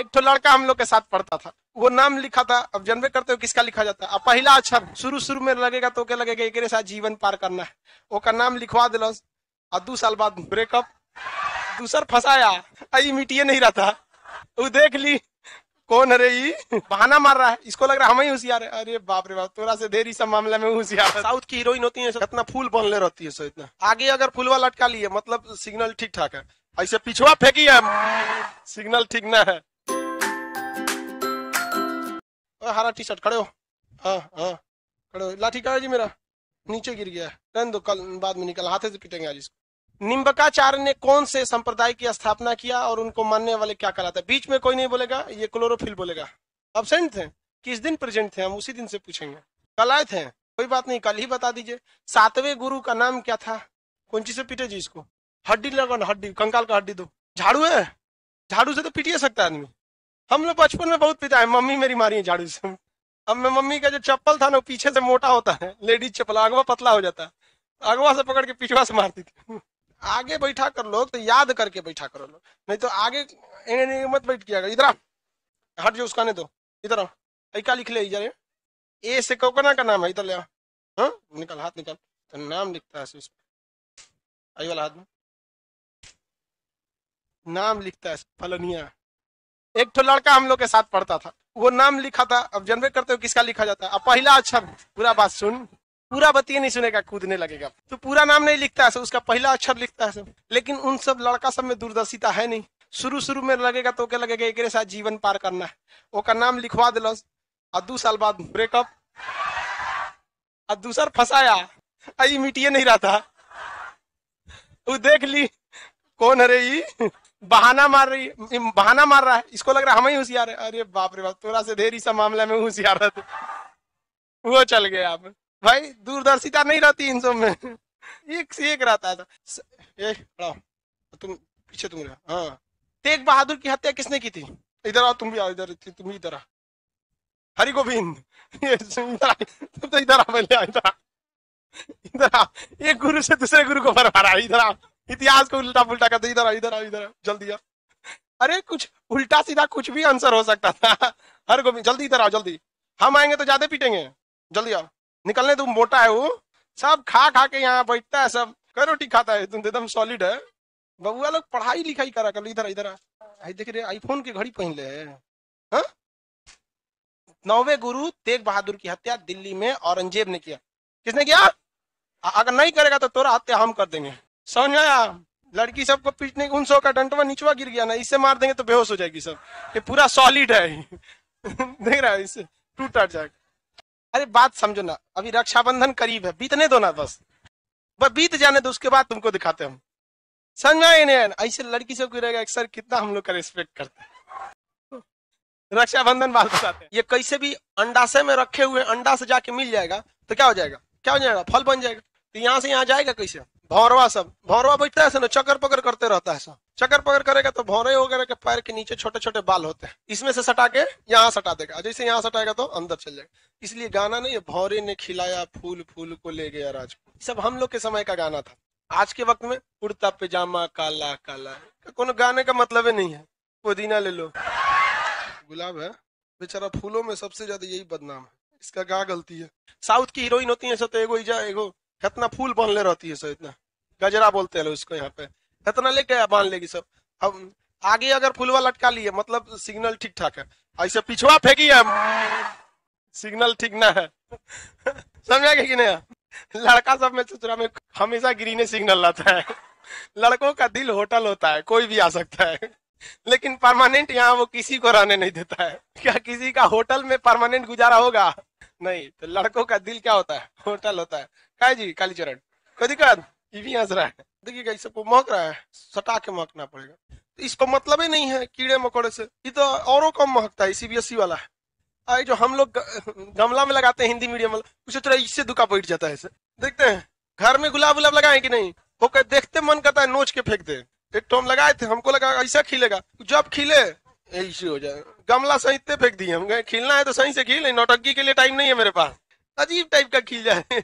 एक तो लड़का हम लोग के साथ पढ़ता था वो नाम लिखा था अब जनवे करते हो किसका लिखा जाता है अब पहला अच्छा शुरू शुरू में लगेगा तो क्या लगेगा एक साथ जीवन पार करना है ओकर नाम लिखवा दिल और दो साल बाद ब्रेकअप दूसर फंसाया आई मिटिए नहीं रहता वो देख ली कौन अरे ये बहाना मार रहा है इसको लग रहा है हम ही होशियार है अरे बाप रे बाप थोड़ा से देरी सब मामले में होशियार है साउथ की हीरोइन होती है इतना फूल बन ले रहती है सो इतना आगे अगर फुलवा लटका लिए मतलब सिग्नल ठीक ठाक है ऐसे पिछवा फेंकी है सिग्नल ठीक ना है हरा टी शर्ट खड़े हो हाँ हाँ खड़े हो लाठी कहा जी मेरा नीचे गिर गया रहने दो कल बाद में निकल हाथे से पिटेंगे आज इसको निम्बकाचार्य ने कौन से संप्रदाय की स्थापना किया और उनको मानने वाले क्या कहलाता बीच में कोई नहीं बोलेगा ये क्लोरोफिल बोलेगा अब्सेंट थे किस दिन प्रेजेंट थे हम उसी दिन से पूछेंगे कल आए थे कोई बात नहीं कल ही बता दीजिए सातवें गुरु का नाम क्या था कौन चीज से पीटे जी इसको हड्डी लगा हड्डी कंकाल का हड्डी दो झाड़ू है झाड़ू से तो पीटिए सकता है आदमी हम लोग बचपन में बहुत पिता है मम्मी मेरी मारी है झाड़ू से अब मैं मम्मी का जो चप्पल था ना पीछे से मोटा होता है लेडीज चप्पल अगवा पतला हो जाता है अगवा से पकड़ के पिछवा से मारती थी आगे बैठा कर लोग तो याद करके बैठा करो लोग नहीं तो आगे मत बैठ किया इधर हट जो उसका नहीं दो तो। इधर ऐका लिख ले इधर ए से कोकोना का नाम है इधर ले हाँ निकल हाथ निकल तो नाम लिखता है आई वाला हाथ में नाम लिखता है फलनिया एक ठो लड़का हम लोग के साथ पढ़ता था वो नाम लिखा था अब जनवे करते हो किसका लिखा जाता है अब पहला अक्षर पूरा बात सुन पूरा बतिया नहीं सुनेगा कूदने लगेगा तो पूरा नाम नहीं लिखता है उसका पहला अक्षर लिखता है सब लेकिन उन सब लड़का सब में दूरदर्शिता है नहीं शुरू शुरू में लगेगा तो क्या लगेगा एक साथ जीवन पार करना है ओकर नाम लिखवा दिल और दो साल बाद ब्रेकअप और दूसर फंसाया आई मिटिए नहीं रहा था वो देख ली कौन है रे ये बहाना मार रही है बहाना मार रहा है इसको लग रहा है हम ही होशियार है अरे बाप रे बाप थोड़ा से देरी सा मामले में होशियार रहते वो चल गए आप भाई दूरदर्शिता नहीं रहती इन सब में एक से एक रहता ए, तुम पीछे तुम रहे हाँ तेग बहादुर की हत्या किसने की थी इधर आओ तुम भी आओ इधर तुम भी इधर आ हरि गोविंद तुम तो इधर आ पहले इधर आ एक गुरु से दूसरे गुरु को फरमा रहा है इधर आ इतिहास को उल्टा पुलटा करते इधर इधर इधर जल्दी यार अरे कुछ उल्टा सीधा कुछ भी आंसर हो सकता था हर गोविंद जल्दी इधर आओ जल्दी हम आएंगे तो ज्यादा पीटेंगे जल्दी आओ निकलने तुम मोटा है वो सब खा खा के यहाँ बैठता है सब कई रोटी खाता है तुम एकदम सॉलिड है बबुआ लोग पढ़ाई लिखाई करा कर इधर इधर आई देख रहे आईफोन की घड़ी पहन ले हाँ? नौवे गुरु तेग बहादुर की हत्या दिल्ली में औरंगजेब ने किया किसने किया अगर नहीं करेगा तो तोरा हत्या हम कर देंगे समझ में आया लड़की सबको पीटने उन सौ का डंटवा नीचवा गिर गया ना इससे मार देंगे तो बेहोश हो जाएगी सब ये पूरा सॉलिड है देख रहा है इससे टूट टाट जाएगा अरे बात समझो ना अभी रक्षाबंधन करीब है बीतने दो ना बस बस बीत जाने दो उसके बाद तुमको दिखाते हम समझ में आए ऐसे लड़की सब गिरेगा सर कितना हम लोग का रिस्पेक्ट करते हैं रक्षाबंधन बात बताते हैं ये कैसे भी अंडाशय में रखे हुए अंडा से जाके मिल जाएगा तो क्या हो जाएगा क्या हो जाएगा फल बन जाएगा तो यहाँ से यहाँ जाएगा कैसे भौरवा सब भौरवा बैठता है ना चकर पकड़ करते रहता है सब चकर पकड़ करेगा तो भौरे वगैरह के पैर के नीचे छोटे छोटे बाल होते हैं इसमें से सटा के यहाँ सटा देगा जैसे यहाँ सटाएगा तो अंदर चल जाएगा इसलिए गाना नहीं भौरे ने खिलाया फूल फूल को ले गया राज को सब हम लोग के समय का गाना था आज के वक्त में कुर्ता पैजामा काला काला कोनो गाने का मतलब ही नहीं है पुदीना ले लो गुलाब है बेचारा फूलों में सबसे ज्यादा यही बदनाम है इसका क्या गलती है साउथ की हीरोइन होती है सतो एगो इजा एगो कितना फूल बांधले रहती है सब इतना गजरा बोलते हैं उसको इसको यहाँ पे कितना लेके बांध लेगी सब अब आगे अगर फुलवा लटका लिए मतलब सिग्नल ठीक ठाक है ऐसे पिछवा फेंकी है सिग्नल ठीक ना है समझा गया कि नहीं लड़का सब में चुचरा में हमेशा ग्रीने सिग्नल रहता है लड़कों का दिल होटल होता है कोई भी आ सकता है लेकिन परमानेंट यहाँ वो किसी को रहने नहीं देता है क्या किसी का होटल में परमानेंट गुजारा होगा नहीं तो लड़कों का दिल क्या होता है होटल होता है कहे जी कालीचरण कोई दिक्कत ये भी हंस रहा है देखिए कहीं सबको मौक रहा है सटा के महकना पड़ेगा तो इसको मतलब ही नहीं है कीड़े मकोड़े से ये तो औरों कम महकता है सीबीएसई वाला है आई जो हम लोग गमला में लगाते हैं हिंदी मीडियम वाला उसे थोड़ा इससे दुका बैठ जाता है इसे देखते हैं घर में गुलाब गुलाब लगाए कि नहीं होकर देखते मन करता है नोच के फेंकते एक टोम लगाए थे हमको लगा ऐसा खिलेगा जब खिले इश्यू हो जाए गमला सही तो फेंक दिए हम गए खिलना है तो सही से खेल नौटंकी के लिए टाइम नहीं है मेरे पास अजीब टाइप का खिल जाए